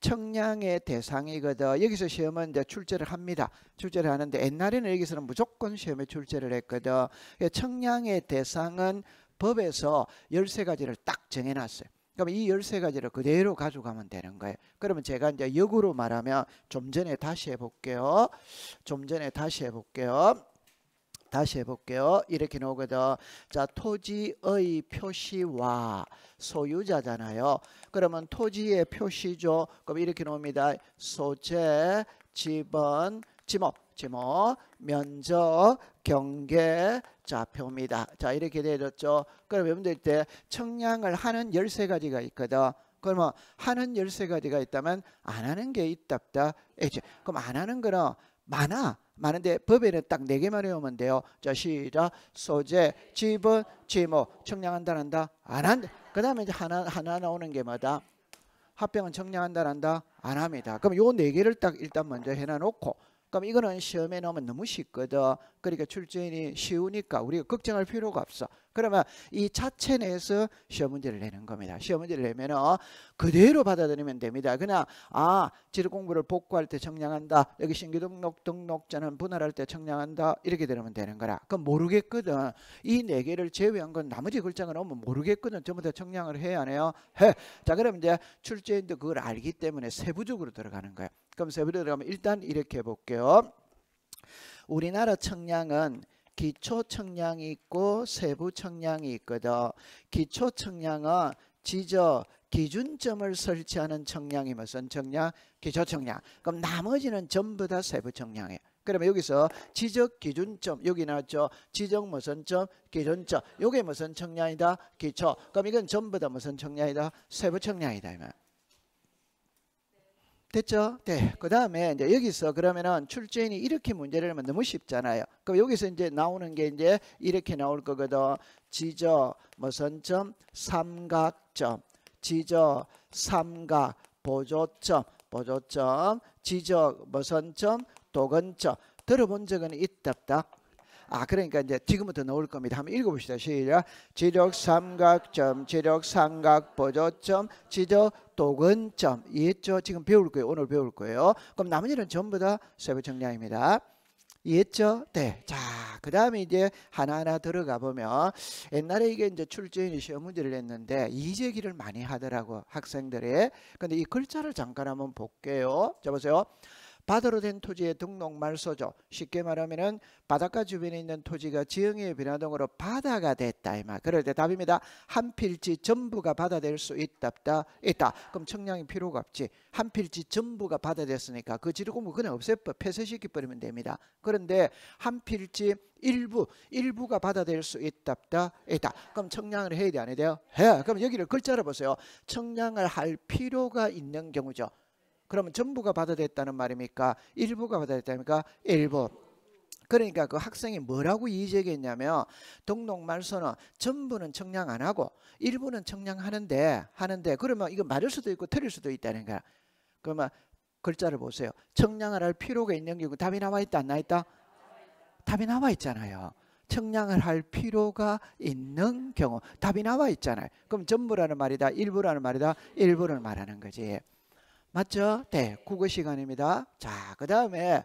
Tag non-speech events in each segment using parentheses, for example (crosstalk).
청량의 대상이거든. 여기서 시험은 이제 출제를 합니다. 출제를 하는데 옛날에는 여기서는 무조건 시험에 출제를 했거든. 그러니까 청량의 대상은 법에서 열세 가지를딱 정해놨어요. 그러면이 열세 가지를 그대로 가져가면 되는 거예요. 그러면 제가 이제 역으로 말하면 좀 전에 다시 해볼게요. 좀 전에 다시 해볼게요. 다시 해볼게요. 이렇게 나오거든. 자, 토지의 표시와 소유자잖아요. 그러면 토지의 표시죠. 그럼 이렇게 나옵니다. 소재, 지번, 지목, 지목, 면적, 경계, 좌표입니다. 자, 이렇게 되졌죠 그럼 여러분들 때 청량을 하는 열세 가지가 있거든. 그러면 하는 열세 가지가 있다면 안 하는 게 있답다. 그럼 안 하는 거는 많아. 많은데 법에는 딱 네 개만 외우면 돼요. 자 시작. 소재, 지분, 지목. 청량한다 한다. 안 한다. 그 다음에 이제 하나 하나 나오는 게 뭐다. 합병은 청량한다 한다. 안 합니다. 그럼 요 네 개를 딱 일단 먼저 해놔놓고. 그럼 이거는 시험에 넣으면 너무 쉽거든. 그러니까 출제인이 쉬우니까 우리가 걱정할 필요가 없어. 그러면 이 자체 내에서 시험 문제를 내는 겁니다. 시험 문제를 내면 은 어, 그대로 받아들이면 됩니다. 그냥 아 지도 공부를 복구할 때 청량한다. 여기 신규 등록 등록자는 분할할 때 청량한다. 이렇게 되면 되는 거라. 그럼 모르겠거든. 이 네 개를 제외한 건 나머지 글자가 나오 모르겠거든. 전부 다 청량을 해야 하네요. 해. 자 그럼 이제 출제인도 그걸 알기 때문에 세부적으로 들어가는 거예요. 그럼 세부적으로 들어가면 일단 이렇게 해볼게요. 우리나라 청량은 기초 청량이 있고 세부 청량이 있거든. 기초 청량은 지저 기준점을 설치하는 청량이 무슨 청량? 기초 청량. 그럼 나머지는 전부 다 세부 청량이에요. 그러면 여기서 지적 기준점 여기 나왔죠. 지적 무슨 점 기준점. 요게 무슨 청량이다? 기초. 그럼 이건 전부 다 무슨 청량이다? 세부 청량이다. 이 말. 됐죠? 네. 그 다음에 이제 여기서 그러면은 출제인이 이렇게 문제를 하면 뭐 너무 쉽잖아요. 그럼 여기서 이제 나오는 게 이제 이렇게 나올 거거든. 지저, 무선점, 뭐 삼각점, 지저, 삼각, 보조점, 보조점, 지저, 무선점, 뭐 도근점. 들어본 적은 있답다. 아 그러니까 이제 지금부터 넣을 겁니다. 한번 읽어봅시다. 시작. 지적 삼각점, 지적 삼각 보조점, 지적 도근점. 이해했죠? 지금 배울 거예요. 오늘 배울 거예요. 그럼 나머지는 전부 다 세부 정량입니다. 이해했죠? 네. 자, 그 다음에 이제 하나하나 들어가 보면 옛날에 이게 이제 출제인이 시험 문제를 냈는데 이제기를 많이 하더라고 학생들이. 근데 이 글자를 잠깐 한번 볼게요. 자, 보세요. 바다로 된 토지의 등록 말소죠. 쉽게 말하면은 바닷가 주변에 있는 토지가 지형의 변화 동으로 바다가 됐다 이말 그럴 때 답입니다. 한 필지 전부가 바다 될수 있다 없다 있다. 그럼 청량이 필요가 없지. 한 필지 전부가 바다 됐으니까 그지르고 뭐 그냥 없애 폐쇄시켜 버리면 됩니다. 그런데 한 필지 일부 일부가 바다 될수 있다 없다 있다. 그럼 청량을 해야 돼안 해야 돼요? 해. 그럼 여기를 글자로 보세요. 청량을 할 필요가 있는 경우죠. 그러면 전부가 받아들였다는 말입니까? 일부가 받아들였다니까? 일부. 그러니까 그 학생이 뭐라고 이의제기했냐면 동록말소는 전부는 청량 안 하고 일부는 청량하는데 하는데 그러면 이거 맞을 수도 있고 틀릴 수도 있다는 거야. 그러면 글자를 보세요. 청량을 할 필요가 있는 게고 답이 나와 있다 안 나와 있다? 답이 나와 있잖아요. 청량을 할 필요가 있는 경우 답이 나와 있잖아요. 그럼 전부라는 말이다 일부라는 말이다 일부를 말하는 거지. 맞죠? 네, 국어 시간입니다. 자, 그 다음에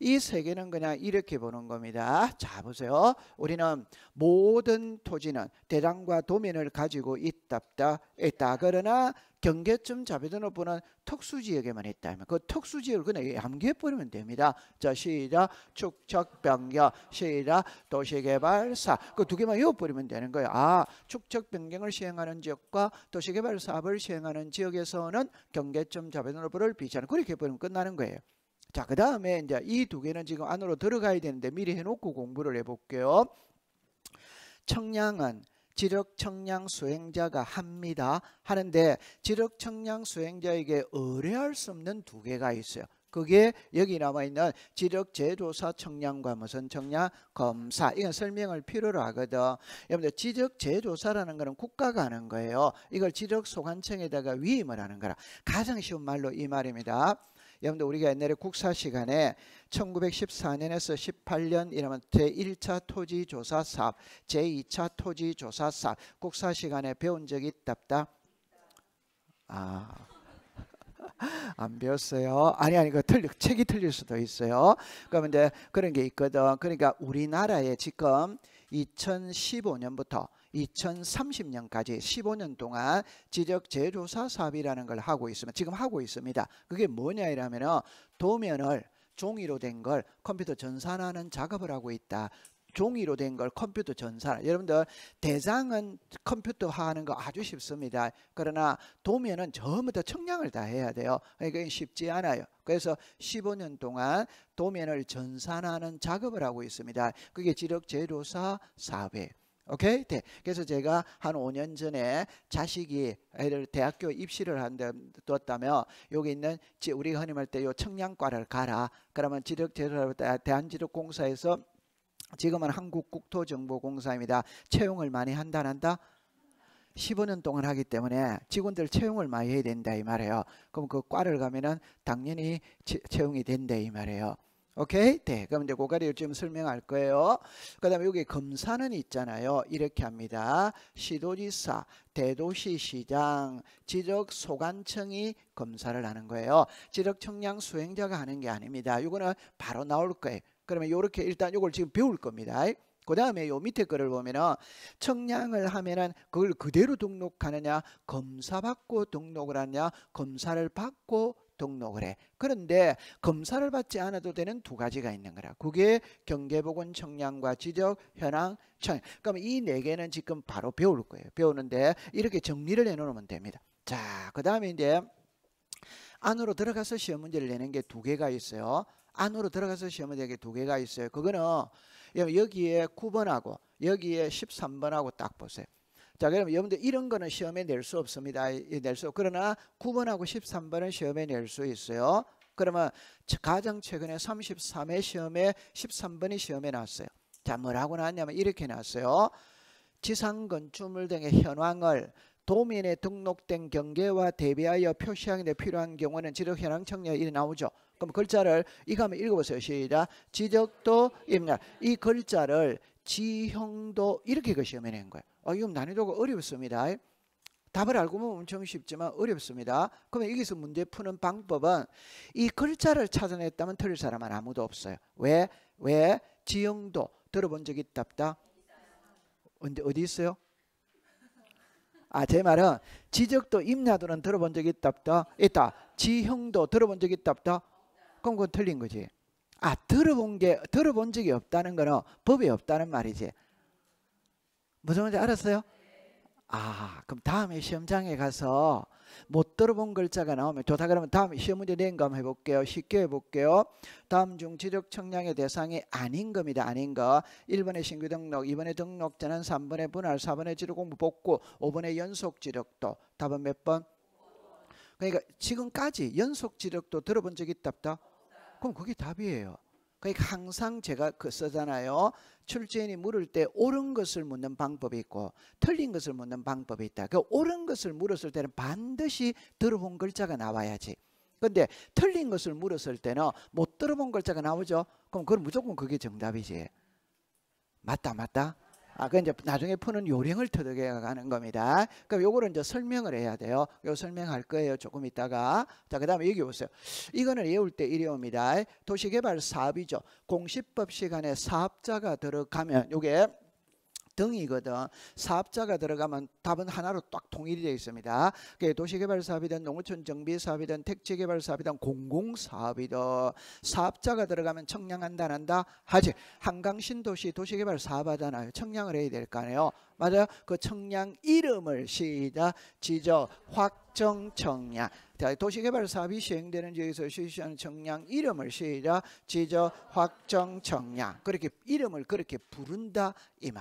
이 세계는 그냥 이렇게 보는 겁니다. 자, 보세요. 우리는 모든 토지는 대장과 도면을 가지고 있답다. 했다 그러나 경계점 자배등록부는 특수지역에만 했다면 그 특수지역을 그냥 암기해버리면 됩니다. 자 시작 축척변경 시작 도시개발사 그 두 개만 외워버리면 되는 거예요. 아 축척변경을 시행하는 지역과 도시개발 사업을 시행하는 지역에서는 경계점 자배등록부를 비치하는 그렇게 해버리면 끝나는 거예요. 자, 그 다음에 이제 이 두 개는 지금 안으로 들어가야 되는데 미리 해놓고 공부를 해볼게요. 청량은 지력 청량 수행자가 합니다. 하는데 지력 청량 수행자에게 의뢰할 수 없는 두 개가 있어요. 그게 여기 남아 있는 지력 재조사 청량과 무슨 청량 검사 이건 설명을 필요로 하거든. 여러분들 지적 재조사라는 거는 국가가 하는 거예요. 이걸 지적 소관청에다가 위임을 하는 거라 가장 쉬운 말로 이 말입니다. 여러분들 우리가 옛날에 국사 시간에 1914년에서 18년 이러면 제1차 토지조사 사업, 제2차 토지조사 사업 국사 시간에 배운 적이 있답다. 아. (laughs) 안 배웠어요. 아니 아니 그 틀리 책이 틀릴 수도 있어요. 그러면 이제 그런 게 있거든. 그러니까 우리나라에 지금 2015년부터 2030년까지 15년 동안 지적 재조사 사업이라는 걸 하고 있습니다. 지금 하고 있습니다. 그게 뭐냐 이라면은 도면을 종이로 된 걸 컴퓨터 전산하는 작업을 하고 있다. 종이로 된 걸 컴퓨터 전산. 여러분들 대장은 컴퓨터 하는 거 아주 쉽습니다. 그러나 도면은 전부 다 청량을 다 해야 돼요. 그러니까 쉽지 않아요. 그래서 15년 동안 도면을 전산하는 작업을 하고 있습니다. 그게 지력 제조사 사업이에요. 오케이? 네. 그래서 제가 한 5년 전에 자식이 애를 대학교 입시를 한다면 데뒀 여기 있는 우리가 흔히 말할 때요 청량과를 가라. 그러면 지력 제도를 대한지력공사에서 지금은 한국국토정보공사입니다. 채용을 많이 한다 한다. 15년 동안 하기 때문에 직원들 채용을 많이 해야 된다 이 말이에요. 그럼 그 과를 가면은 당연히 채용이 된다 이 말이에요. 오케이? 네. 그럼 이제 고가리를 좀 설명할 거예요. 그 다음에 여기 검사는 있잖아요. 이렇게 합니다. 시도지사, 대도시 시장, 지적 소관청이 검사를 하는 거예요. 지적 청량 수행자가 하는 게 아닙니다. 이거는 바로 나올 거예요. 그러면 이렇게 일단 이걸 지금 배울 겁니다. 그 다음에 요 밑에 거를 보면은 청량을 하면은 그걸 그대로 등록하느냐 검사받고 등록을 하냐 검사를 받고 등록을 해. 그런데 검사를 받지 않아도 되는 두 가지가 있는 거라. 그게 경계보건 청량과 지적 현황 청량. 그럼 이 네 개는 지금 바로 배울 거예요. 배우는데 이렇게 정리를 해놓으면 됩니다. 자, 그 다음에 이제 안으로 들어가서 시험 문제를 내는 게 두 개가 있어요. 안으로 들어가서 시험 문제 게두 개가 있어요. 그거는 여기에 9번하고 여기에 13번하고 딱 보세요. 자, 그럼 여러분들 이런 거는 시험에 낼 수 없습니다. 낼 수. 아, 그러나 9번하고 13번은 시험에 낼 수 있어요. 그러면 가장 최근에 33회 시험에 13번이 시험에 나왔어요. 자, 뭐라고 나왔냐면 이렇게 나왔어요. 지상 건축물 등의 현황을 도면에 등록된 경계와 대비하여 표시하는데 필요한 경우는 지적 현황 청려 이 나오죠. 그럼 글자를 이거 한번 읽어보세요. 시작. 지적도 입니다. 이 글자를 지형도 이렇게 그 시험에 낸 거예요. 어, 아, 이건 난이도가 어렵습니다. 답을 알고 보면 엄청 쉽지만 어렵습니다. 그러면 여기서 문제 푸는 방법은 이 글자를 찾아냈다면 틀릴 사람은 아무도 없어요. 왜? 왜? 지형도 들어본 적이 있다 없다? 언제 어디 있어요? 아, 제 말은 지적도 임나도는 들어본 적이 있다 없다? 있다. 지형도 들어본 적이 있다 없다? 그럼 그건 틀린 거지. 아, 들어본 게 들어본 적이 없다는 거는 법이 없다는 말이지. 무슨 말인지 알았어요? 아, 그럼 다음에 시험장에 가서 못 들어본 글자가 나오면 좋다 그러면 다음에 시험 문제 낸거 한번 해볼게요. 쉽게 해볼게요. 다음 중 지적 청량의 대상이 아닌 겁니다. 아닌 거. 1번의 신규 등록, 2번의 등록 전환, 3번의 분할, 4번의 지도 공부 복구, 5번의 연속 지력도. 답은 몇 번? 그러니까 지금까지 연속 지력도 들어본 적 있답다? 그럼 그게 답이에요. 그러니까 항상 제가 그 쓰잖아요. 출제인이 물을 때 옳은 것을 묻는 방법이 있고 틀린 것을 묻는 방법이 있다. 그 옳은 것을 물었을 때는 반드시 들어본 글자가 나와야지. 근데 틀린 것을 물었을 때는 못 들어본 글자가 나오죠. 그럼 그건 무조건 그게 정답이지. 맞다 맞다. 아, 그 이제 나중에 푸는 요령을 터득해 가는 겁니다. 그럼 요거를 이제 설명을 해야 돼요. 요 설명할 거예요. 조금 있다가. 자, 그다음에 여기 보세요. 이거는 외울 때 이래 옵니다. 도시개발 사업이죠. 공시법 시간에 사업자가 들어가면 요게 등이거든. 사업자가 들어가면 답은 하나로 딱 통일이 되어 있습니다. 도시개발 사업이든 농어촌 정비 사업이든 택지 개발 사업이든 공공 사업이든 사업자가 들어가면 청량한다 한다 하지. 한강 신도시 도시개발 사업하잖아요. 청량을 해야 될 거 아니에요. 맞아요. 그 청량 이름을 시작 지적 확정 청량. 도시개발 사업이 시행되는 지역에서 실시하는 청량 이름을 시작 지적 확정 청량. 그렇게 이름을 그렇게 부른다 이 말.